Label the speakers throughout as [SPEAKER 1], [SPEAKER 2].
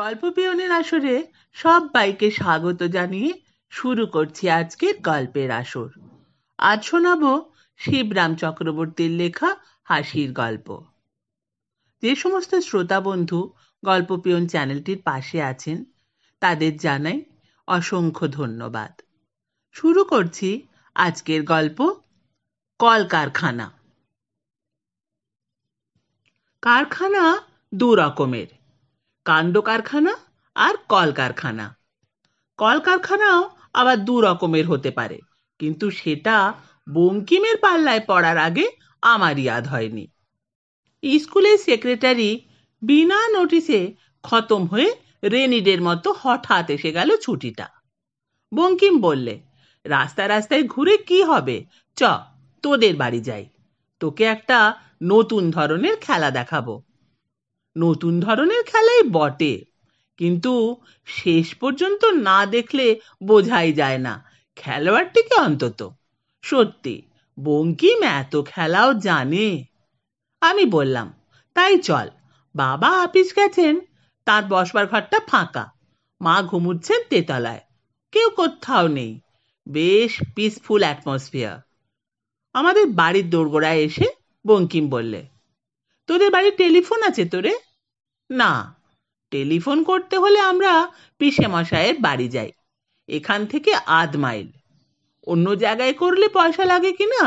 [SPEAKER 1] গল্প পিয়নের আসরে বাইকে স্বাগত জানিয়ে শুরু করছি আজকের গল্পের আসর আজ শোনাব শিবরাম চক্রবর্তীর লেখা হাসির গল্প যে সমস্ত শ্রোতা বন্ধু গল্প পিয়ন চ্যানেলটির পাশে আছেন তাদের জানাই অসংখ্য ধন্যবাদ শুরু করছি আজকের গল্প কলকারখানা কারখানা দু রকমের কাণ্ড কারখানা আর কলকারখানা কলকারখানাও আবার দু রকমের হতে পারে কিন্তু সেটা বঙ্কিমের পাল্লায় পড়ার আগে আমার ইয়াদ হয়নি স্কুলের সেক্রেটারি বিনা নোটিসে খতম হয়ে রেনিডের মতো হঠাৎ এসে গেল ছুটিটা বঙ্কিম বললে রাস্তা রাস্তায় ঘুরে কি হবে চ তোদের বাড়ি যাই তোকে একটা নতুন ধরনের খেলা দেখাবো নতুন ধরনের খেলাই বটে কিন্তু শেষ পর্যন্ত না দেখলে বোঝাই যায় না খেলোয়াড়টিকে অন্তত সত্যি বঙ্কিম এত খেলাও জানে আমি বললাম তাই চল বাবা আপিস গেছেন তার বসবার ঘরটা ফাঁকা মা ঘুমুচ্ছেন তেতলায় কেউ কোথাও নেই বেশ পিসফুল অ্যাটমসফিয়ার আমাদের বাড়ির দোরগোড়ায় এসে বঙ্কিম বললে তোদের বাড়ির টেলিফোন আছে তোরে না টেলিফোন করতে হলে আমরা মশায়ের বাড়ি যাই এখান থেকে আধ মাইল অন্য জায়গায় করলে পয়সা লাগে কি না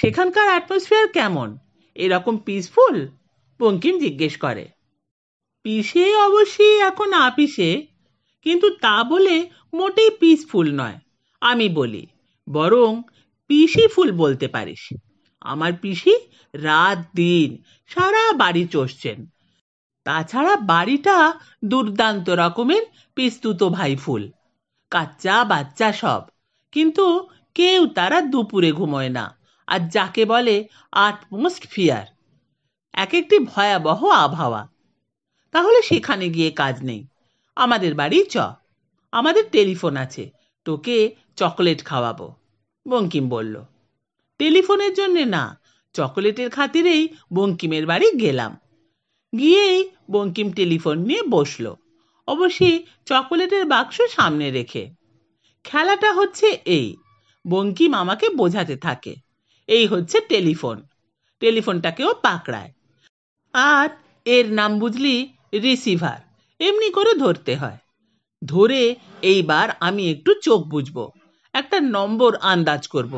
[SPEAKER 1] সেখানকার অ্যাটমসফিয়ার কেমন এরকম পিসফুল বঙ্কিম জিজ্ঞেস করে পিসে অবশ্যই এখন আপিসে কিন্তু তা বলে মোটেই পিসফুল নয় আমি বলি বরং পিসি ফুল বলতে পারিস আমার পিসি রাত দিন সারা বাড়ি চষছেন তাছাড়া বাড়িটা দুর্দান্ত রকমের পিস্তুত ভাইফুল কাচ্চা বাচ্চা সব কিন্তু কেউ তারা দুপুরে ঘুমোয় না আর যাকে বলে আটমোস্ট ফিয়ার এক একটি ভয়াবহ আবহাওয়া তাহলে সেখানে গিয়ে কাজ নেই আমাদের বাড়ি চ আমাদের টেলিফোন আছে তোকে চকলেট খাওয়াবো বঙ্কিম বলল টেলিফোনের জন্যে না চকোলেটের খাতিরেই বঙ্কিমের বাড়ি গেলাম গিয়েই বঙ্কিম টেলিফোন নিয়ে বসল অবশ্যই চকোলেটের বাক্স সামনে রেখে খেলাটা হচ্ছে এই বঙ্কিম আমাকে বোঝাতে থাকে এই হচ্ছে টেলিফোন টেলিফোনটাকেও পাকড়ায় আর এর নাম বুঝলি রিসিভার এমনি করে ধরতে হয় ধরে এইবার আমি একটু চোখ বুঝবো একটা নম্বর আন্দাজ করব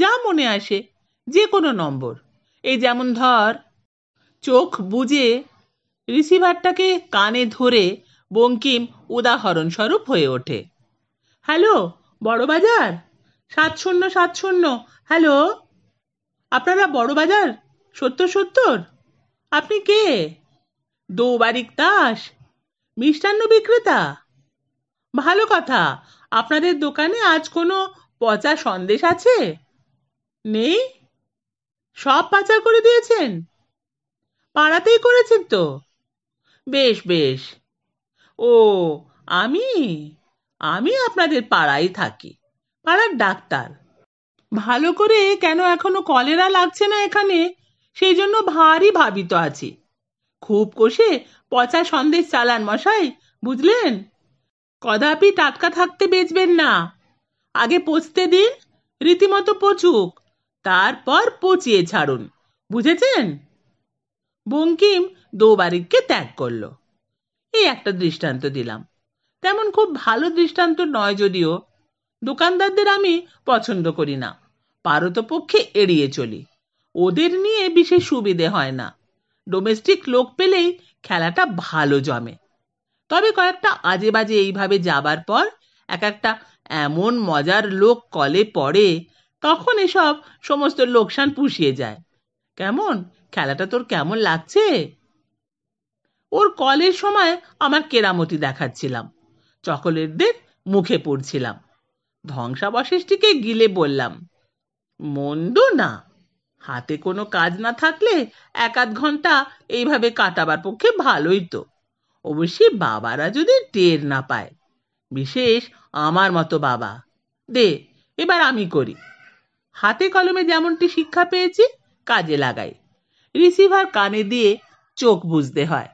[SPEAKER 1] যা মনে আসে যে কোনো নম্বর এই যেমন ধর চোখ বুঝে রিসিভারটাকে কানে ধরে বঙ্কিম উদাহরণস্বরূপ হয়ে ওঠে হ্যালো বড়বাজার সাত শূন্য সাত শূন্য হ্যালো আপনারা বড়বাজার সত্তর সত্তর আপনি কে দৌবারিক দাস মিষ্টান্ন বিক্রেতা ভালো কথা আপনাদের দোকানে আজ কোনো পচা সন্দেশ আছে নেই সব পাচার করে দিয়েছেন পাড়াতেই করেছেন তো বেশ বেশ ও আমি আমি আপনাদের পাড়ায় থাকি পাড়ার ডাক্তার ভালো করে কেন এখনো কলেরা লাগছে না এখানে সেই জন্য ভারী ভাবিত আছি খুব কষে পচা সন্দেশ চালান মশাই বুঝলেন কদাপি টাটকা থাকতে বেচবেন না আগে পচতে দিন রীতিমতো পচুক তারপর পচিয়ে ছাড়ুন বুঝেছেন বঙ্কিম দৌবারিককে ত্যাগ করল এই একটা দৃষ্টান্ত দিলাম তেমন খুব ভালো দৃষ্টান্ত নয় যদিও দোকানদারদের আমি পছন্দ করি না পক্ষে এড়িয়ে চলি ওদের নিয়ে বিশেষ সুবিধে হয় না ডোমেস্টিক লোক পেলেই খেলাটা ভালো জমে তবে কয়েকটা আজে বাজে এইভাবে যাবার পর এক একটা এমন মজার লোক কলে পড়ে তখন এসব সমস্ত লোকসান পুষিয়ে যায় কেমন খেলাটা তোর কেমন লাগছে ওর কলের সময় আমার কেরামতি দেখাচ্ছিলাম চকোলেটদের মুখে পড়ছিলাম ধ্বংসাবশেষটিকে গিলে বললাম মন্দ না হাতে কোনো কাজ না থাকলে এক আধ ঘন্টা এইভাবে কাটাবার পক্ষে ভালোই তো অবশ্যই বাবারা যদি টের না পায় বিশেষ আমার মতো বাবা দে এবার আমি করি হাতে কলমে যেমনটি শিক্ষা পেয়েছি কাজে লাগাই রিসিভার কানে দিয়ে চোখ বুঝতে হয়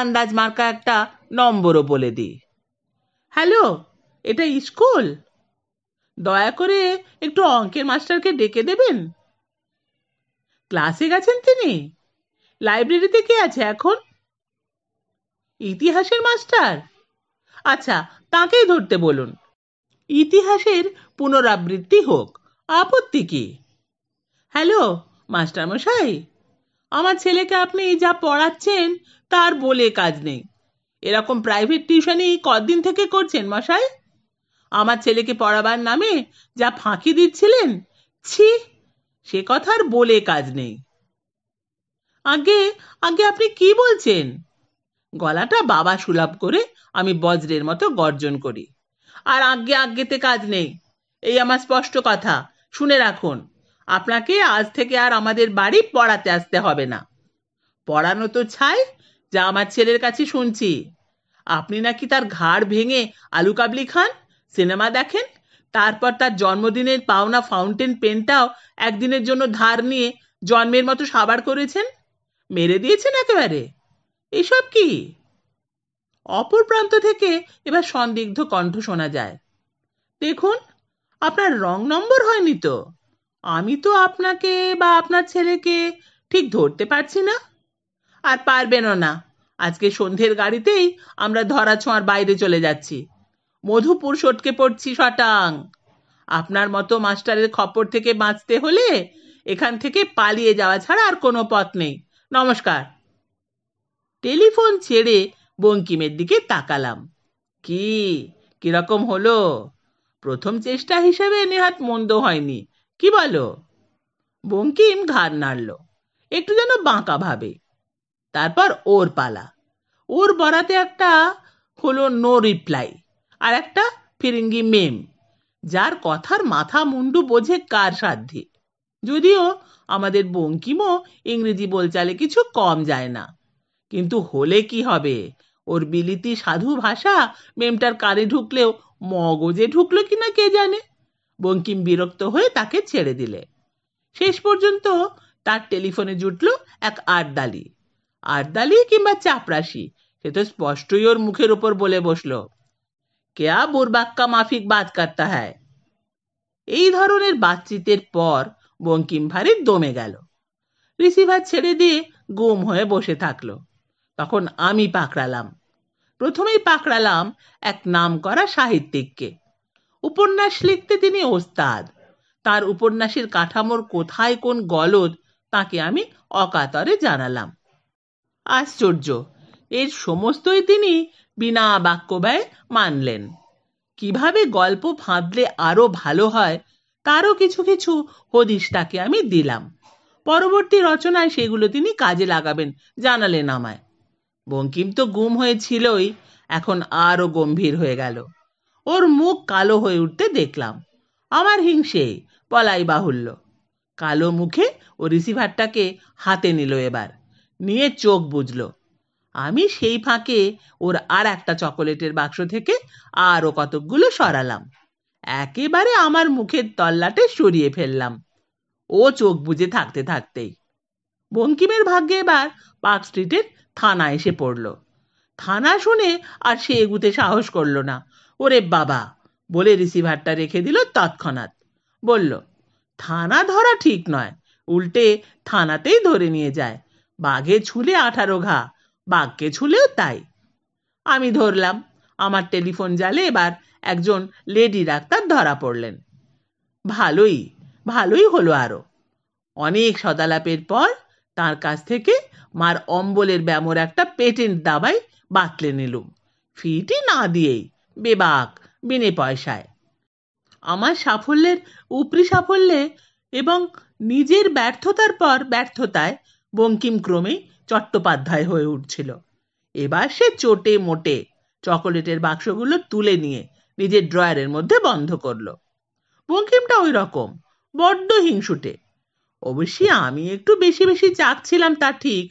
[SPEAKER 1] আন্দাজ মার্কা একটা নম্বরও বলে দিই হ্যালো এটা স্কুল দয়া করে একটু অঙ্কের মাস্টারকে ডেকে দেবেন ক্লাসে গেছেন তিনি লাইব্রেরিতে কে আছে এখন ইতিহাসের মাস্টার আচ্ছা তাকেই ধরতে বলুন ইতিহাসের পুনরাবৃত্তি হোক আপত্তি কি হ্যালো মাস্টারমশাই আমার ছেলেকে আপনি যা পড়াচ্ছেন তার বলে কাজ নেই এরকম প্রাইভেট টিউশনি কদিন থেকে করছেন মশাই আমার ছেলেকে পড়াবার নামে যা ফাঁকি দিচ্ছিলেন ছি সে কথার বলে কাজ নেই আগে আগে আপনি কি বলছেন গলাটা বাবা সুলাভ করে আমি বজ্রের মতো গর্জন করি আর আগে আগেতে কাজ নেই এই আমার স্পষ্ট কথা শুনে রাখুন আপনাকে আজ থেকে আর আমাদের বাড়ি পড়াতে আসতে হবে না পড়ানো তো ছাই যা আমার ছেলের কাছে শুনছি আপনি নাকি তার ঘাড় ভেঙে আলু কাবলি খান সিনেমা দেখেন তারপর তার জন্মদিনের পাওনা ফাউন্টেন পেনটাও একদিনের জন্য ধার নিয়ে জন্মের মতো সাবার করেছেন মেরে দিয়েছেন একেবারে এসব কি অপর প্রান্ত থেকে এবার সন্দিগ্ধ কণ্ঠ শোনা যায় দেখুন আপনার রং নম্বর হয়নি তো আমি তো আপনাকে বা আপনার ছেলেকে ঠিক ধরতে পারছি না আর পারবেনও না আজকে সন্ধ্যের গাড়িতেই আমরা ধরা ছোঁয়ার বাইরে চলে যাচ্ছি মধুপুর সটকে পড়ছি সটাং আপনার মতো মাস্টারের খপর থেকে বাঁচতে হলে এখান থেকে পালিয়ে যাওয়া ছাড়া আর কোনো পথ নেই নমস্কার টেলিফোন ছেড়ে বঙ্কিমের দিকে তাকালাম কি কিরকম হলো প্রথম চেষ্টা হিসেবে নেহাত মন্দ হয়নি কি বলো বঙ্কিম ঘাড় নাড়ল একটু যেন বাঁকা ভাবে তারপর ওর পালা ওর বরাতে একটা হলো নো রিপ্লাই আর একটা ফিরিঙ্গি মেম যার কথার মাথা মুন্ডু বোঝে কার সাধ্যে যদিও আমাদের বঙ্কিমও ইংরেজি বলচালে কিছু কম যায় না কিন্তু হলে কি হবে ওর বিলিতি সাধু ভাষা মেমটার কানে ঢুকলেও মগজে ঢুকলো কিনা কে জানে বঙ্কিম বিরক্ত হয়ে তাকে ছেড়ে দিলে শেষ পর্যন্ত তার টেলিফোনে জুটল এক আর্দালি আর্দালি কিংবা চাপরাশি সে তো স্পষ্টই ওর মুখের ওপর বলে বসল কেয়া বোরবাক্কা মাফিক বাদ কাটতে হয় এই ধরনের বাতচিতের পর বঙ্কিম ভারী দমে গেল রিসিভার ছেড়ে দিয়ে গুম হয়ে বসে থাকলো তখন আমি পাকড়ালাম প্রথমেই পাকড়ালাম এক নামকরা সাহিত্যিককে উপন্যাস লিখতে তিনি ওস্তাদ তার উপন্যাসের কাঠামোর কোথায় কোন গলদ তাকে আমি অকাতরে জানালাম আশ্চর্য এর সমস্তই তিনি বিনা বাক্য ব্যয় মানলেন কিভাবে গল্প ফাঁদলে আরও ভালো হয় তারও কিছু কিছু হদিশ তাকে আমি দিলাম পরবর্তী রচনায় সেগুলো তিনি কাজে লাগাবেন জানালেন আমায় বঙ্কিম তো গুম হয়েছিলই এখন আরও গম্ভীর হয়ে গেল ওর মুখ কালো হয়ে উঠতে দেখলাম আমার হিংসে পলাই বাহুল্য কালো মুখে ও রিসিভারটাকে হাতে নিল এবার নিয়ে চোখ বুঝল আমি সেই ফাঁকে ওর আর একটা চকোলেটের বাক্স থেকে আরও কতকগুলো সরালাম একেবারে আমার মুখের তল্লাটে সরিয়ে ফেললাম ও চোখ বুঝে থাকতে থাকতেই বঙ্কিমের ভাগ্যে এবার পার্ক স্ট্রিটের থানা এসে পড়ল থানা শুনে আর সে এগুতে সাহস করল না ওরে বাবা বলে রিসিভারটা রেখে দিল তৎক্ষণাৎ বলল থানা ধরা ঠিক নয় উল্টে থানাতেই ধরে নিয়ে যায় বাঘে ছুলে আঠারো ঘা বাঘকে ছুলেও তাই আমি ধরলাম আমার টেলিফোন জালে এবার একজন লেডি ডাক্তার ধরা পড়লেন ভালোই ভালোই হলো আরও অনেক সদালাপের পর তার কাছ থেকে মার অম্বলের ব্যামোর একটা পেটেন্ট দাবাই বাতলে নিলুম ফিটি না দিয়েই বেবাক বিনে পয়সায় আমার সাফল্যের উপরি সাফল্যে এবং নিজের ব্যর্থতার পর ব্যর্থতায় বঙ্কিম ক্রমে চট্টোপাধ্যায় হয়ে উঠছিল এবার সে চোটে মোটে চকোলেটের বাক্সগুলো তুলে নিয়ে নিজের ড্রয়ারের মধ্যে বন্ধ করলো বঙ্কিমটা ওই রকম বড্ড হিংসুটে অবশ্যই আমি একটু বেশি বেশি চাচ্ছিলাম তা ঠিক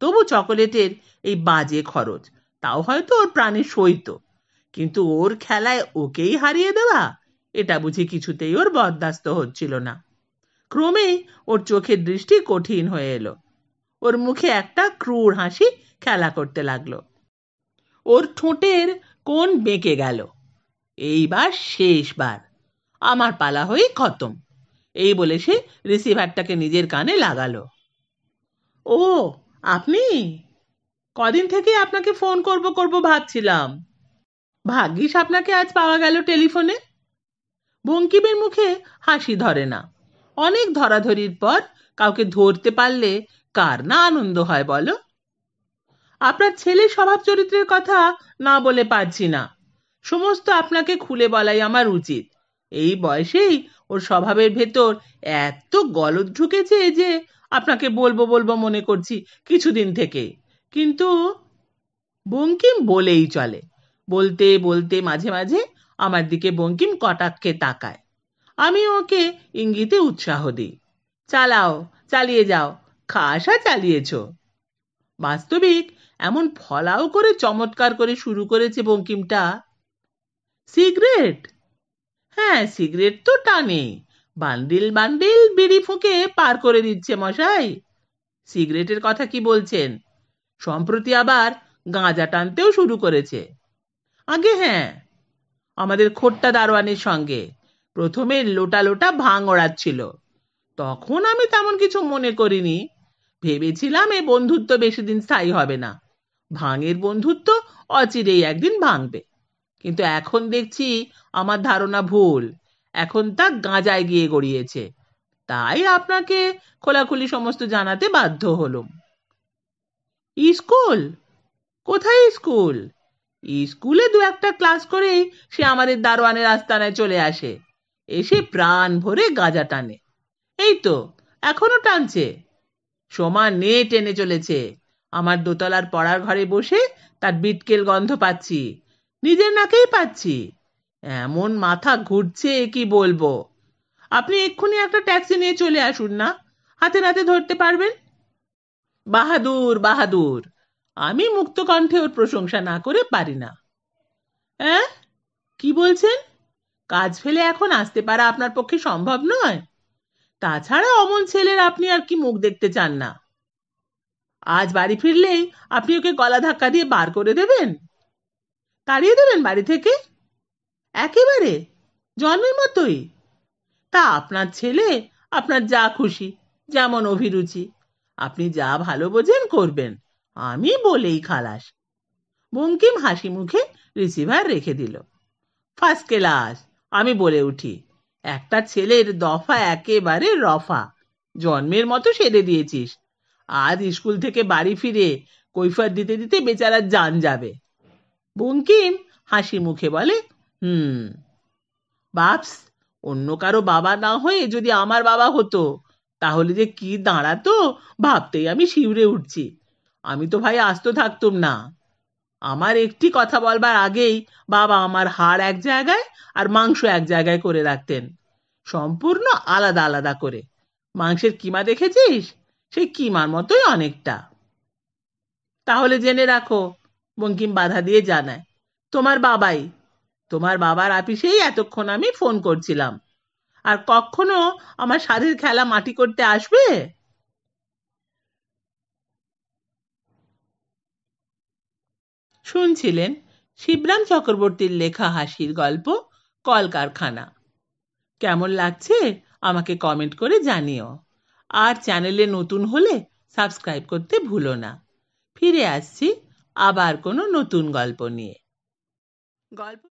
[SPEAKER 1] তবু চকোলেটের এই বাজে খরচ তাও হয়তো ওর প্রাণে সইত কিন্তু ওর খেলায় ওকেই হারিয়ে দেওয়া এটা বুঝি কিছুতেই ওর বরদাস্ত হচ্ছিল না ক্রমেই ওর চোখের দৃষ্টি কঠিন হয়ে এলো ওর মুখে একটা ক্রূর হাসি খেলা করতে লাগলো ওর ঠোঁটের কোন বেঁকে গেল এইবার শেষবার আমার পালা হয়ে খতম এই বলে সে রিসিভারটাকে নিজের কানে লাগালো ও আপনি কদিন থেকে আপনাকে ফোন করব করব ভাবছিলাম ভাগ্যিস আপনাকে আজ পাওয়া গেল টেলিফোনে বঙ্কিমের মুখে হাসি ধরে না অনেক ধরাধরির পর কাউকে ধরতে পারলে কার না আনন্দ হয় বলো আপনার ছেলের স্বভাব চরিত্রের কথা না বলে পারছি না সমস্ত আপনাকে খুলে বলাই আমার উচিত এই বয়সেই ওর স্বভাবের ভেতর এত গলদ ঢুকেছে যে আপনাকে বলবো বলবো মনে করছি কিছুদিন থেকে কিন্তু বঙ্কিম বলেই চলে বলতে বলতে মাঝে মাঝে আমার দিকে বঙ্কিম কটাক্ষে তাকায় আমি ওকে ইঙ্গিতে উৎসাহ দিই চালাও চালিয়ে যাও খাসা চালিয়েছ বাস্তবিক এমন ফলাও করে চমৎকার করে শুরু করেছে বঙ্কিমটা সিগারেট হ্যাঁ সিগারেট তো টানে বান্ডিল বান্ডিল বিড়ি ফুঁকে পার করে দিচ্ছে মশাই সিগারেটের কথা কি বলছেন সম্প্রতি আবার গাঁজা টানতেও শুরু করেছে আগে হ্যাঁ আমাদের খোট্টা দারোয়ানের সঙ্গে প্রথমে লোটা লোটা ভাঙ ওড়াচ্ছিল তখন আমি তেমন কিছু মনে করিনি ভেবেছিলাম এ বন্ধুত্ব বেশি দিন স্থায়ী হবে না ভাঙের বন্ধুত্ব অচিরেই একদিন ভাঙবে কিন্তু এখন দেখছি আমার ধারণা ভুল এখন তা গাঁজায় গিয়ে গড়িয়েছে তাই আপনাকে খোলাখুলি সমস্ত জানাতে বাধ্য হলুম স্কুল কোথায় স্কুল স্কুলে দু একটা ক্লাস করেই সে আমাদের দারোয়ানের আস্তানায় চলে আসে এসে প্রাণ ভরে গাঁজা টানে এই তো এখনো টানছে সমান নে টেনে চলেছে আমার দোতলার পড়ার ঘরে বসে তার বিটকেল গন্ধ পাচ্ছি নিজের নাকেই পাচ্ছি এমন মাথা ঘুরছে কি বলবো আপনি এক্ষুনি একটা ট্যাক্সি নিয়ে চলে আসুন না হাতে নাতে ধরতে পারবেন বাহাদুর বাহাদুর আমি মুক্ত কণ্ঠে ওর প্রশংসা না করে পারি না হ্যাঁ কি বলছেন কাজ ফেলে এখন আসতে পারা আপনার পক্ষে সম্ভব নয় তাছাড়া অমন ছেলের আপনি আর কি মুখ দেখতে চান না আজ বাড়ি ফিরলেই আপনি ওকে গলা ধাক্কা দিয়ে বার করে দেবেন তাড়িয়ে দেবেন বাড়ি থেকে একেবারে জন্মের মতোই তা আপনার ছেলে আপনার যা খুশি যেমন অভিরুচি আপনি যা ভালো বোঝেন করবেন আমি বলেই খালাস বঙ্কিম হাসি মুখে রিসিভার রেখে দিল ফার্স্ট ক্লাস আমি বলে উঠি একটা ছেলের দফা একেবারে রফা জন্মের মতো সেরে দিয়েছিস আজ স্কুল থেকে বাড়ি ফিরে কৈফার দিতে দিতে বেচারা যান যাবে বঙ্কিম হাসি মুখে বলে হুম বাপস অন্য কারো বাবা না হয়ে যদি আমার বাবা হতো তাহলে যে কি দাঁড়াতো ভাবতেই আমি শিউরে উঠছি আমি তো ভাই আসতো থাকতুম না আমার একটি কথা বলবার আগেই বাবা আমার হাড় এক জায়গায় আর মাংস এক জায়গায় করে রাখতেন সম্পূর্ণ আলাদা আলাদা করে মাংসের কিমা দেখেছিস সেই কিমার মতোই অনেকটা তাহলে জেনে রাখো বঙ্কিম বাধা দিয়ে জানায় তোমার বাবাই তোমার বাবার আপিসেই এতক্ষণ আমি ফোন করছিলাম আর কখনো আমার স্বাধীর খেলা মাটি করতে আসবে শুনছিলেন শিবরাম চক্রবর্তীর লেখা হাসির গল্প কলকারখানা কেমন লাগছে আমাকে কমেন্ট করে জানিও আর চ্যানেলে নতুন হলে সাবস্ক্রাইব করতে ভুলো না ফিরে আসছি আবার কোনো নতুন গল্প নিয়ে গল্প